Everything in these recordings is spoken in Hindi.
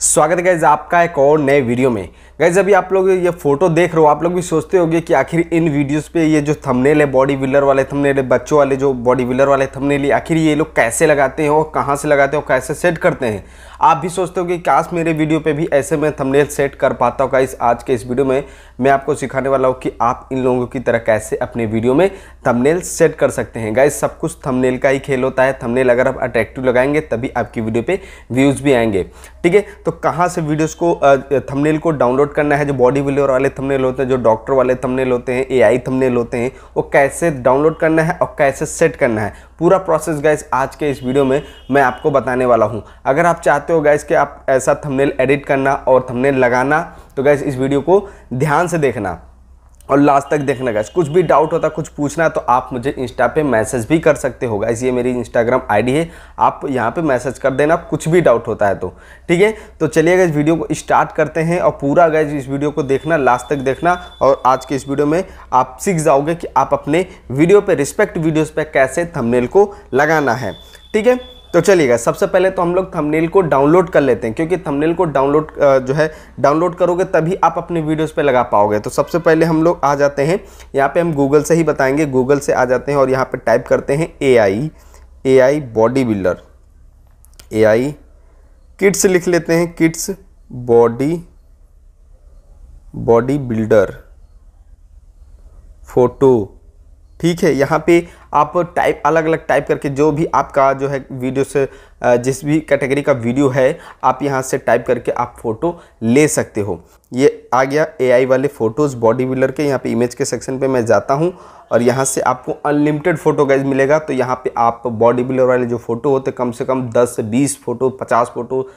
स्वागत है गैज आपका एक और नए वीडियो में गैज अभी आप लोग ये फोटो देख रहे हो आप लोग भी सोचते होंगे कि आखिर इन वीडियोस पे ये जो थंबनेल है बॉडी बिल्डर वाले थंबनेल बच्चों वाले जो बॉडी बिल्डर वाले थंबनेल आखिर ये लोग कैसे लगाते हैं और कहाँ से लगाते हैं और कैसे सेट करते हैं आप भी सोचते हो कि काश मेरे वीडियो पर भी ऐसे मैं थमनेल सेट कर पाता हूँ गाइज आज के इस वीडियो में मैं आपको सिखाने वाला हूँ कि आप इन लोगों की तरह कैसे अपने वीडियो में थमनेल सेट कर सकते हैं गाइज सब कुछ थमनेल का ही खेल होता है थमनेल अगर आप अट्रैक्टिव लगाएंगे तभी आपकी वीडियो पर व्यूज़ भी आएंगे ठीक है तो कहाँ से वीडियोस को थंबनेल को डाउनलोड करना है जो बॉडी बिल्डर वाले थंबनेल होते हैं जो डॉक्टर वाले थंबनेल होते हैं एआई थंबनेल होते हैं वो कैसे डाउनलोड करना है और कैसे सेट करना है पूरा प्रोसेस गैस आज के इस वीडियो में मैं आपको बताने वाला हूँ अगर आप चाहते हो गैस कि आप ऐसा थमनेल एडिट करना और थमनेल लगाना तो गैस इस वीडियो को ध्यान से देखना और लास्ट तक देखने का कुछ भी डाउट होता कुछ पूछना है तो आप मुझे इंस्टा पे मैसेज भी कर सकते हो गाइस ये मेरी इंस्टाग्राम आईडी है आप यहाँ पे मैसेज कर देना कुछ भी डाउट होता है तो ठीक है तो चलिए गाइस वीडियो को स्टार्ट करते हैं और पूरा गाइस इस वीडियो को देखना लास्ट तक देखना और आज के इस वीडियो में आप सीख जाओगे कि आप अपने वीडियो पर रिस्पेक्ट वीडियोज़ पर कैसे थमनेल को लगाना है ठीक है तो चलिएगा सबसे पहले तो हम लोग थंबनेल को डाउनलोड कर लेते हैं क्योंकि थंबनेल को डाउनलोड जो है डाउनलोड करोगे तभी आप अपने वीडियोस पे लगा पाओगे तो सबसे पहले हम लोग आ जाते हैं यहाँ पे हम गूगल से ही बताएंगे गूगल से आ जाते हैं और यहाँ पे टाइप करते हैं A I A I body builder A I kits लिख लेते हैं kits body body builder photo ठीक है यहाँ पे आप टाइप अलग अलग टाइप करके जो भी आपका जो है वीडियो से जिस भी कैटेगरी का वीडियो है आप यहाँ से टाइप करके आप फ़ोटो ले सकते हो ये आ गया एआई वाले फ़ोटोज़ बॉडी बिल्डर के यहाँ पे इमेज के सेक्शन पे मैं जाता हूँ और यहाँ से आपको अनलिमिटेड फ़ोटो गाइज मिलेगा तो यहाँ पे आप बॉडी बिल्डर वाले जो फ़ोटो होते कम से कम दस से फ़ोटो पचास फ़ोटो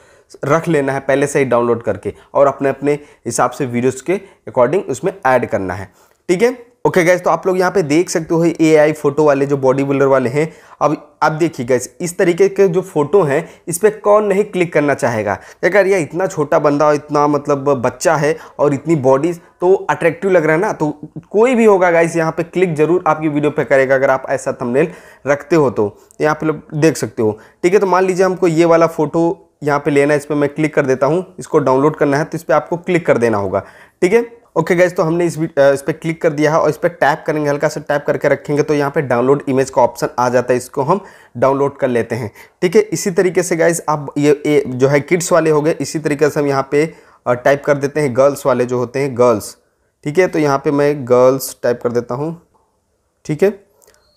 रख लेना है पहले से ही डाउनलोड करके और अपने अपने हिसाब से वीडियोज़ के अकॉर्डिंग उसमें ऐड करना है ठीक है ओके okay गैस तो आप लोग यहाँ पे देख सकते हो ए आई फोटो वाले जो बॉडी बिल्डर वाले हैं अब आप देखिए गैस इस तरीके के जो फोटो हैं इस पर कौन नहीं क्लिक करना चाहेगा अगर यार इतना छोटा बंदा और इतना मतलब बच्चा है और इतनी बॉडीज तो अट्रैक्टिव लग रहा है ना तो कोई भी होगा गैस यहाँ पे क्लिक जरूर आपकी वीडियो पर करेगा अगर आप ऐसा थमनेल रखते हो तो यहाँ पे लोग देख सकते हो ठीक है तो मान लीजिए हमको ये वाला फोटो यहाँ पर लेना है इस पर मैं क्लिक कर देता हूँ इसको डाउनलोड करना है तो इस पर आपको क्लिक कर देना होगा ठीक है ओके गैस तो हमने इस इस पर क्लिक कर दिया है और इस पर टैप करेंगे हल्का सा टैप करके रखेंगे तो यहाँ पे डाउनलोड इमेज का ऑप्शन आ जाता है इसको हम डाउनलोड कर लेते हैं ठीक है इसी तरीके से गैस आप ये, ये जो है किड्स वाले हो गए इसी तरीके से हम यहाँ पे टाइप कर देते हैं गर्ल्स वाले जो होते हैं गर्ल्स ठीक है तो यहाँ पर मैं गर्ल्स टाइप कर देता हूँ ठीक है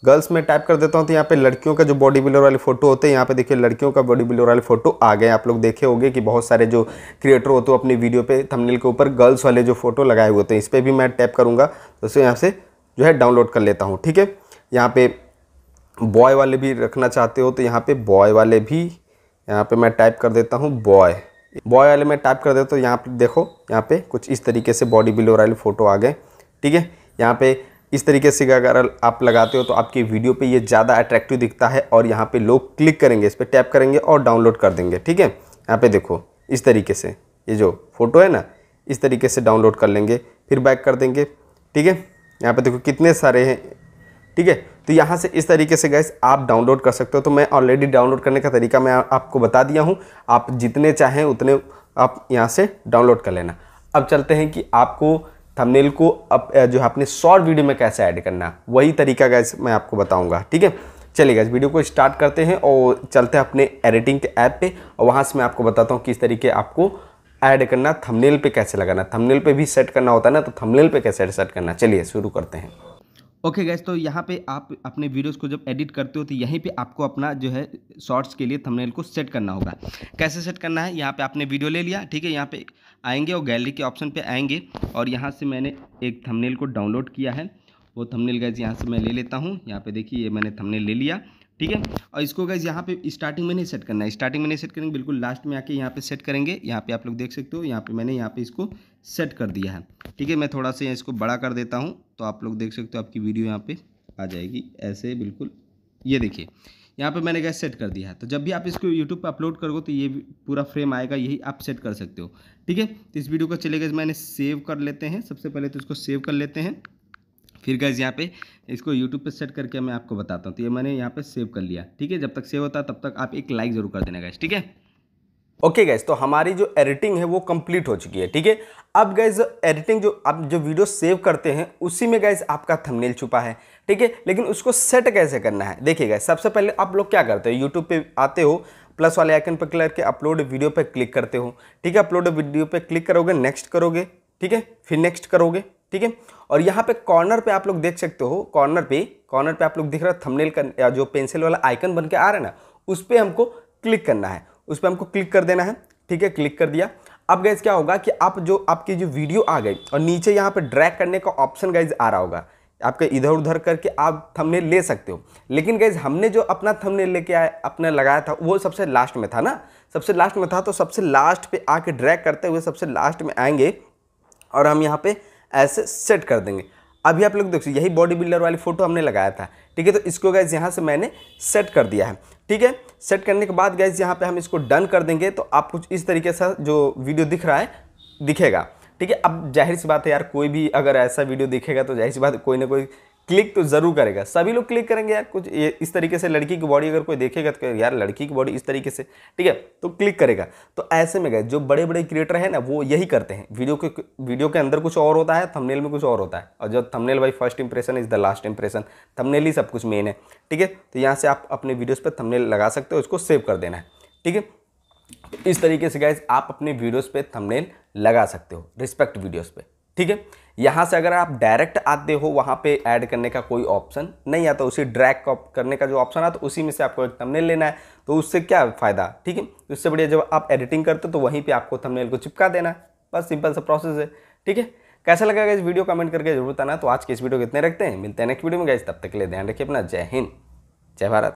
गर्ल्स में टाइप कर देता हूँ तो यहाँ पे लड़कियों का जो बॉडी बिल्डर वाले फोटो होते हैं यहाँ पे देखिए लड़कियों का बॉडी बिल्डर वाले फोटो आ गए आप लोग देखे होंगे कि बहुत सारे जो क्रिएटर होते हैं अपनी वीडियो पे थंबनेल के ऊपर गर्ल्स वाले जो फोटो लगाए हुए होते हैं इस पर भी मैं टैप करूँगा तो उसे यहाँ से जो है डाउनलोड कर लेता हूँ ठीक है यहाँ पर बॉय वाले भी रखना चाहते हो तो यहाँ पर बॉय वाले भी यहाँ पर मैं टाइप कर देता हूँ बॉय बॉय वाले में टाइप कर देता हूँ तो यहाँ पर देखो यहाँ पर कुछ इस तरीके से बॉडी बिल्डर वाले फ़ोटो आ गए ठीक है यहाँ पर इस तरीके से अगर आप लगाते हो तो आपकी वीडियो पे ये ज़्यादा अट्रैक्टिव दिखता है और यहाँ पे लोग क्लिक करेंगे इस पर टैप करेंगे और डाउनलोड कर देंगे ठीक है यहाँ पे देखो इस तरीके से ये जो फोटो है ना इस तरीके से डाउनलोड कर लेंगे फिर बैक कर देंगे ठीक है यहाँ पर देखो कितने सारे हैं ठीक है तो यहाँ से इस तरीके से गैस आप डाउनलोड कर सकते हो तो मैं ऑलरेडी डाउनलोड करने का तरीका मैं आपको बता दिया हूँ आप जितने चाहें उतने आप यहाँ से डाउनलोड कर लेना अब चलते हैं कि आपको थंबनेल को अप, जो है अपने शॉर्ट वीडियो में कैसे ऐड करना वही तरीका गैस मैं आपको बताऊँगा ठीक है चलिए गैस वीडियो को स्टार्ट करते हैं और चलते हैं अपने एडिटिंग के ऐप पे और वहाँ से मैं आपको बताता हूँ किस तरीके आपको ऐड करना थंबनेल पे कैसे लगाना थंबनेल पे भी सेट करना होता है ना तो थंबनेल पे कैसे सेट करना चलिए शुरू करते हैं ओके गैस तो यहाँ पे आप अपने वीडियोस को जब एडिट करते हो तो यहीं पे आपको अपना जो है शॉर्ट्स के लिए थंबनेल को सेट करना होगा कैसे सेट करना है यहाँ पे आपने वीडियो ले लिया ठीक है यहाँ पे आएंगे और गैलरी के ऑप्शन पे आएंगे और यहाँ से मैंने एक थंबनेल को डाउनलोड किया है वो थंबनेल गैस यहाँ से मैं ले लेता हूँ यहाँ पर देखिए ये मैंने थमनेल ले लिया ठीक है और इसको गाइज यहाँ पे स्टार्टिंग में नहीं सेट करना है स्टार्टिंग में नहीं सेट करेंगे बिल्कुल लास्ट में आके यहाँ पे सेट करेंगे यहाँ पे आप लोग देख सकते हो यहाँ पे मैंने यहाँ पे इसको सेट कर दिया है ठीक है मैं थोड़ा सा इसको बड़ा कर देता हूँ तो आप लोग देख सकते हो आपकी वीडियो यहाँ पे आ जाएगी ऐसे बिल्कुल ये देखिए यहाँ पर मैंने गैस सेट कर दिया है तो जब भी आप इसको यूट्यूब पर अपलोड करोगे तो ये पूरा फ्रेम आएगा यही आप सेट कर सकते हो ठीक है तो इस वीडियो को चले गए मैंने सेव कर लेते हैं सबसे पहले तो इसको सेव कर लेते हैं फिर गैस यहाँ पे इसको यूट्यूब पे सेट करके मैं आपको बताता हूँ तो ये मैंने यहाँ पे सेव कर लिया ठीक है जब तक सेव होता है तब तक आप एक लाइक ज़रूर कर देना गैस ठीक है ओके गैस तो हमारी जो एडिटिंग है वो कंप्लीट हो चुकी है ठीक है अब गैस एडिटिंग जो आप जो वीडियो सेव करते हैं उसी में गैस आपका थंबनेल छुपा है ठीक है लेकिन उसको सेट कैसे करना है देखिए गैस सबसे पहले आप लोग क्या करते हो यूट्यूब पे आते हो प्लस वाले आइकन पर क्लिक करके अपलोड वीडियो पर क्लिक करते हो ठीक है अपलोड वीडियो पर क्लिक करोगे नेक्स्ट करोगे ठीक है फिर नेक्स्ट करोगे ठीक है और यहाँ पे कॉर्नर पे आप लोग देख सकते हो कॉर्नर पे कॉर्नर पे आप लोग देख रहे हो थमनेल का जो पेंसिल वाला आइकन बन के आ रहा है ना उस पर हमको क्लिक करना है उस पर हमको क्लिक कर देना है ठीक है क्लिक कर दिया अब गैस क्या होगा कि आप जो आपकी जो वीडियो आ गई और नीचे यहाँ पर ड्रैक करने का ऑप्शन गाइज आ रहा होगा आपके इधर उधर करके आप थमने ले सकते हो लेकिन गैज हमने जो अपना थमने लेके आए अपना लगाया था वो सबसे लास्ट में था ना सबसे लास्ट में था तो सबसे लास्ट पे आके ड्रैग करते हुए सबसे लास्ट में आएंगे और हम यहाँ पे ऐसे सेट कर देंगे अभी आप लोग देखो यही बॉडी बिल्डर वाली फ़ोटो हमने लगाया था ठीक है तो इसको गैस यहाँ से मैंने सेट कर दिया है ठीक है सेट करने के बाद गैस यहाँ पे हम इसको डन कर देंगे तो आप कुछ इस तरीके से जो वीडियो दिख रहा है दिखेगा ठीक है अब जाहिर सी बात है यार कोई भी अगर ऐसा वीडियो दिखेगा तो जाहिर सी बात कोई ना कोई क्लिक तो ज़रूर करेगा सभी लोग क्लिक करेंगे यार कुछ इस तरीके से लड़की की बॉडी अगर कोई देखेगा तो यार लड़की की बॉडी इस तरीके से ठीक है तो क्लिक करेगा तो ऐसे में गए जो बड़े बड़े क्रिएटर हैं ना वो यही करते हैं वीडियो के वीडियो के अंदर कुछ और होता है थंबनेल में कुछ और होता है और जब थमनेल भाई first impression is the last impression thumbnail ही सब कुछ मेन है ठीक है तो यहाँ से आप अपने वीडियोज़ पर थमनेल लगा सकते हो उसको सेव कर देना है ठीक है तो इस तरीके से गए आप अपने वीडियोज़ पर थमनेल लगा सकते हो रिस्पेक्ट वीडियोज़ पर ठीक है यहाँ से अगर आप डायरेक्ट आते हो वहाँ पे ऐड करने का कोई ऑप्शन नहीं आता उसी ड्रैग करने का जो ऑप्शन आता तो उसी में से आपको एक थंबनेल लेना है तो उससे क्या फ़ायदा ठीक है उससे बढ़िया जब आप एडिटिंग करते हो तो वहीं पर आपको थंबनेल को चिपका देना है बस सिंपल सा प्रोसेस है ठीक है कैसा लगा इस वीडियो कमेंट करके जरूर बताना तो आज के इस वीडियो को कितने रखते हैं मिलते हैं नेक्स्ट वीडियो में गए तब तक के लिए ध्यान रखिए अपना जय हिंद जय भारत